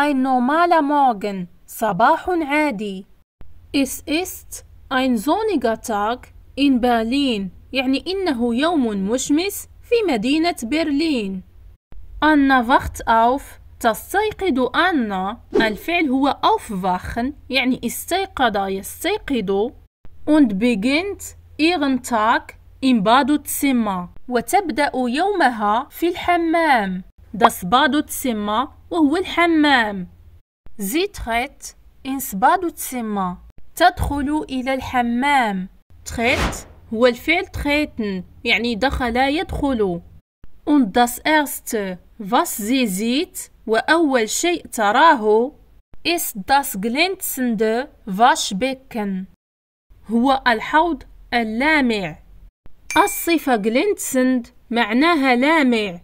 ein normaler Morgen, صباح عادي. Es ist ein sonniger Tag in Berlin. يعني إنه يوم مشمس في مدينة برلين. Anna wacht auf تستيقظ أنا الفعل هو aufwachen يعني استيقظ يستيقظ und beginnt ihren Tag im Badezimmer وتبدأ يومها في الحمام. Das Badezimmer وهو الحمام زي تريت سبادو تسمى تدخل إلى الحمام تريت هو الفعل تريتن يعني دخل يدخل und das erste was زي زيت وأول شيء تراه ist das فاش بيكن هو الحوض اللامع الصفة glänzend معناها لامع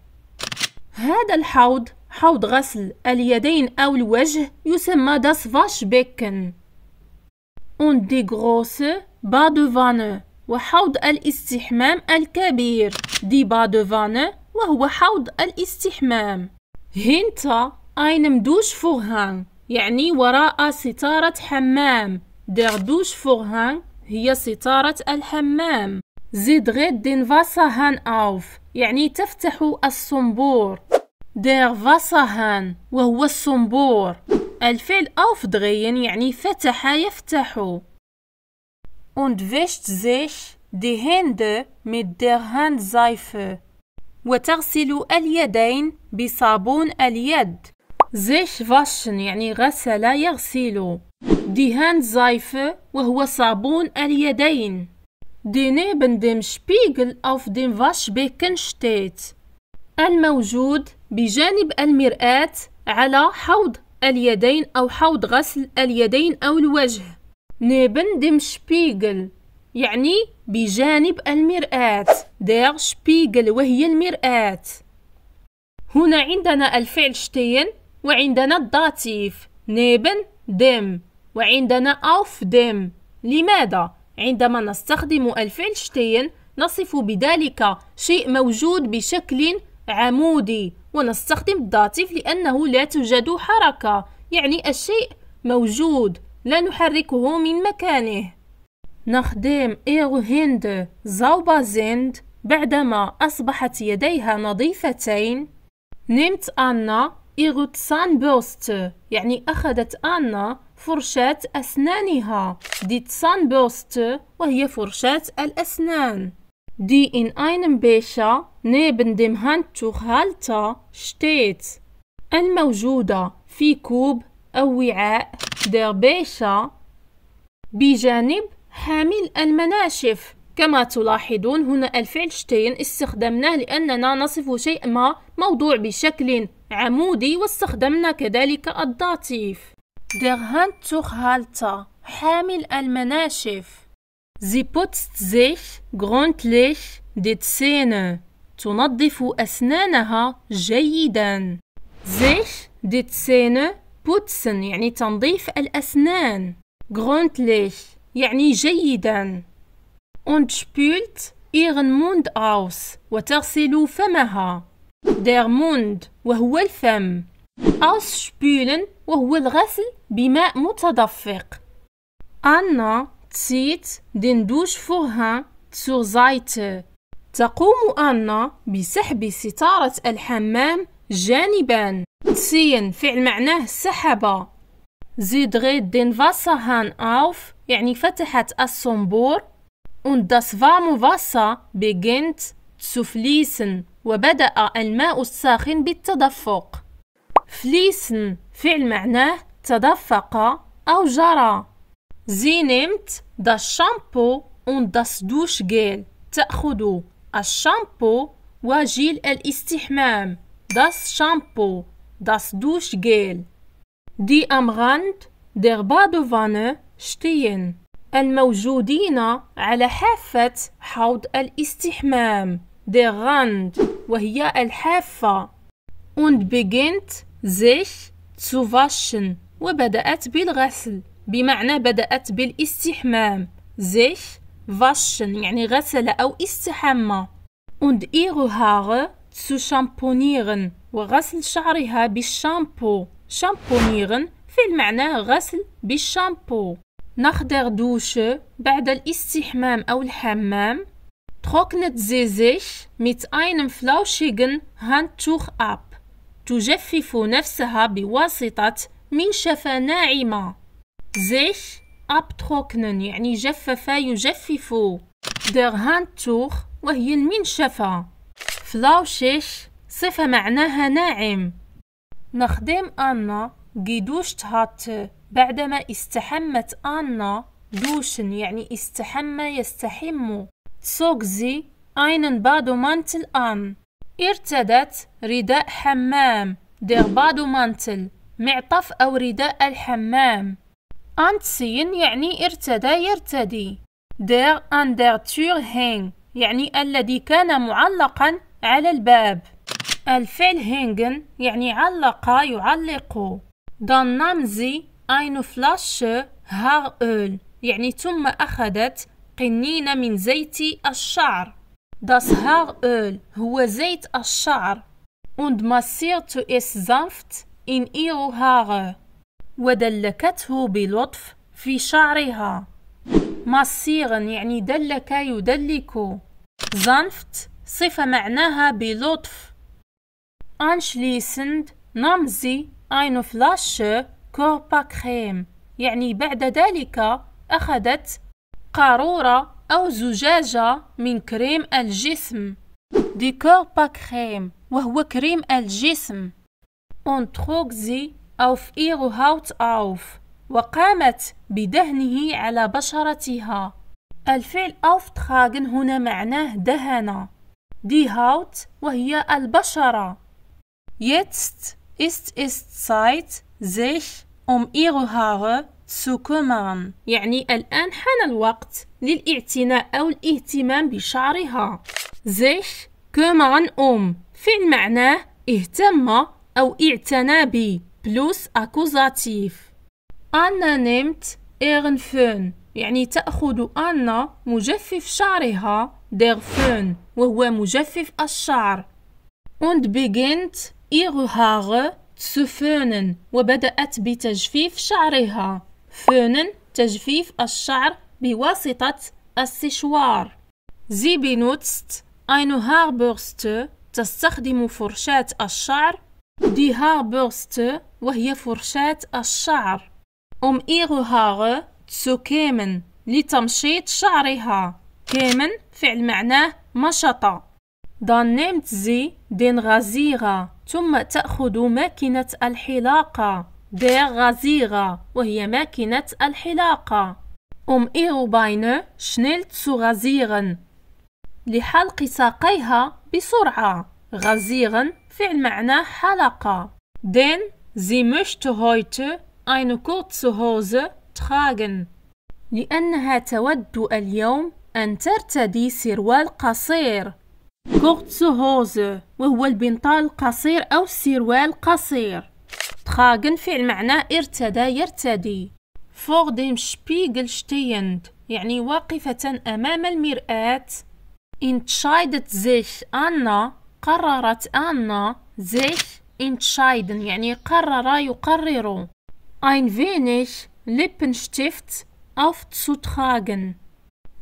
هذا الحوض حوض غسل اليدين أو الوجه يسمى داس das Waschbecken und die große Badewanne وحوض الاستحمام الكبير دو Badewanne وهو حوض الاستحمام اينم دوش فوهان يعني وراء ستارة حمام دوش فوهان هي ستارة الحمام زيد دين فاسا هان اوف يعني تفتح الصنبور der Wasserhahn وهو الصنبور الفعل aufdrehen يعني فتح يفتح und wäscht sich die Hände mit der Handseife وتغسل اليدين بصابون اليد sich waschen يعني غسل يغسل die Handseife وهو صابون اليدين die neben dem Spiegel auf dem Waschbecken steht الموجود بجانب المرآة على حوض اليدين أو حوض غسل اليدين أو الوجه neben ديم Spiegel يعني بجانب المرآة دير شبيغل وهي المرآة هنا عندنا الفعل شتين وعندنا الداتيف نيبن ديم وعندنا أوف ديم لماذا؟ عندما نستخدم الفعل شتين نصف بذلك شيء موجود بشكل عمودي ونستخدم الداتيف لأنه لا توجد حركة يعني الشيء موجود لا نحركه من مكانه نخدم إيرو هند زوبا زند بعدما أصبحت يديها نظيفتين نمت أنا إيرو تسان بوست يعني أخذت أنا فرشاة أسنانها دي تسان بوست وهي فرشاة الأسنان دي إن أينم بيشا Becher neben dem Handtuchhalter شتيت الموجودة في كوب أو وعاء دير بيشا بجانب حامل المناشف كما تلاحظون هنا الفعل شتين استخدمناه لأننا نصف شيء ما موضوع بشكل عمودي واستخدمنا كذلك الضاتيف der Handtuchhalter حامل المناشف Sie putzt sich gründlich die Zähne. تنظف أسنانها جيدا. sich die Zähne putzen يعني تنظيف الأسنان. gründlich يعني جيدا. und spült ihren Mund aus وتغسل فمها. der Mund وهو الفم. ausspülen وهو الغسل بماء متدفق. Anna Zeit, den durch vorhin zur Seite. تقوم أن بسحب ستارة الحمام جانبا. Ziehen فعل معناه سحب. Sie dreht den Wasserhahn auf, يعني فتحت الصنبور. Und das warme Wasser beginnt zu fließen. وبدأ الماء الساخن بالتدفق. fließen فعل معناه تدفق أو جرى. Sie nimmt Das Shampoo und das Duschgel تأخذ الشامبو وجيل الاستحمام das Shampoo das Duschgel die am Rand der Badewanne stehen الموجودين على حافة حوض الاستحمام der Rand وهي الحافة und beginnt sich zu waschen وبدأت بالغسل بمعنى بدأت بالاستحمام زيش فاشن يعني غسل أو استحمى und ihre Haare zu shampoonieren وغسل شعرها بالشامبو شامبونيرن في المعنى غسل بالشامبو نخدر دوشة بعد الاستحمام أو الحمام trocknet sie sich mit einem flauschigen Handtuch ab تجفف نفسها بواسطة منشفة ناعمة sich abtrocknen يعني جفف يجفف der Handtuch وهي المنشفة flauschig صفة معناها ناعم نخدم أنا جدوشت هات بعدما استحمت أنا دوشن يعني استحم يستحم أينن بادو مانتل أن ارتدت رداء حمام بادو مانتل معطف أو رداء الحمام أنتسين يعني ارتدى يرتدي در أن تور هين يعني الذي كان معلقا على الباب الفعل هينغن يعني علق يعلق دان نامزي ze فلاش هار أول يعني ثم أخذت قنينة من زيت الشعر. داس هار أول هو زيت الشعر. Und massierte es sanft in ihre Haare. ودلكته بلطف في شعرها ماسيغن يعني دلك يدلك زنفت صفة معناها بلطف أنشليسند نمزي sie فلاش كوبا كريم يعني بعد ذلك أخذت قارورة أو زجاجة من كريم الجسم دي كريم وهو كريم الجسم und auf ihre Haut auf وقامت بدهنه على بشرتها الفعل auftragen هنا معناه دهن die Haut وهي البشرة Jetzt ist es Zeit sich um ihre Haare zu kümmern يعني الآن حان الوقت للاعتناء أو الاهتمام بشعرها sich kümmern um فعل معناه اهتم أو اعتنى به بلوس أكوزاتيف أنا نمت فون يعني تأخذ أنا مجفف شعرها فون وهو مجفف الشعر und beginnt ihre Haare zu föhnen وبدأت بتجفيف شعرها föhnen تجفيف الشعر بواسطة السشوار sie benutzt eine Haarbürste تستخدم فرشاة الشعر دي هابرست وهي فرشاة الشعر أم إيغو هاغ تسو كيمن لتمشيط شعرها كيمن فعل معناه مشطة دان نيمت زي دين غزيغة ثم تأخذ ماكنة الحلاقة دي غزيغة وهي ماكنة الحلاقة أم إيغو باين شنيل تسو غزيغن لحلق ساقيها بسرعة غزيغن فعل معناه حلقة دين زي مشت هويت أين كورتس هوز tragen لأنها تود اليوم أن ترتدي سروال قصير كورتس هوز وهو البنطال القصير أو السروال قصير تخاغن فعل معناه ارتدى يرتدي فوق ديم شبيغل شتيند يعني واقفة أمام المرآة entscheidet زيش أنا قررت آنا sich entscheiden يعني قرر يقرر ein wenig Lippenstift aufzutragen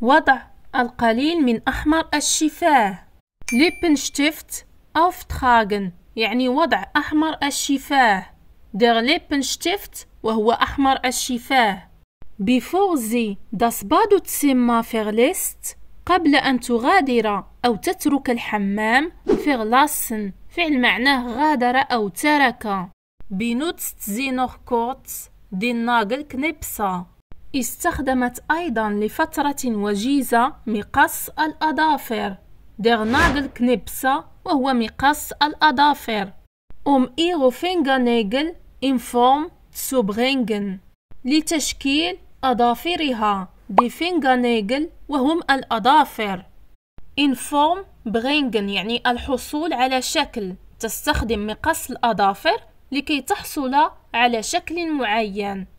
وضع القليل من أحمر الشفاه Lippenstift auftragen يعني وضع أحمر الشفاه der Lippenstift وهو أحمر الشفاه Bevor sie das Badezimmer verlässt قبل أن تغادر أو تترك الحمام غلاسن فعل معناه غادر أو ترك بنوتست زينوخ نوخ كورتس دي ناغل كنبسة استخدمت أيضا لفترة وجيزة مقص الأظافر ناقل Nagelknipser وهو مقص الأظافر أم إيغو فينغا in إنفوم تسوبغينغن لتشكيل أظافرها دي فينغانيجل وهم الأظافر in form bringen يعني الحصول على شكل تستخدم مقص الأظافر لكي تحصل على شكل معين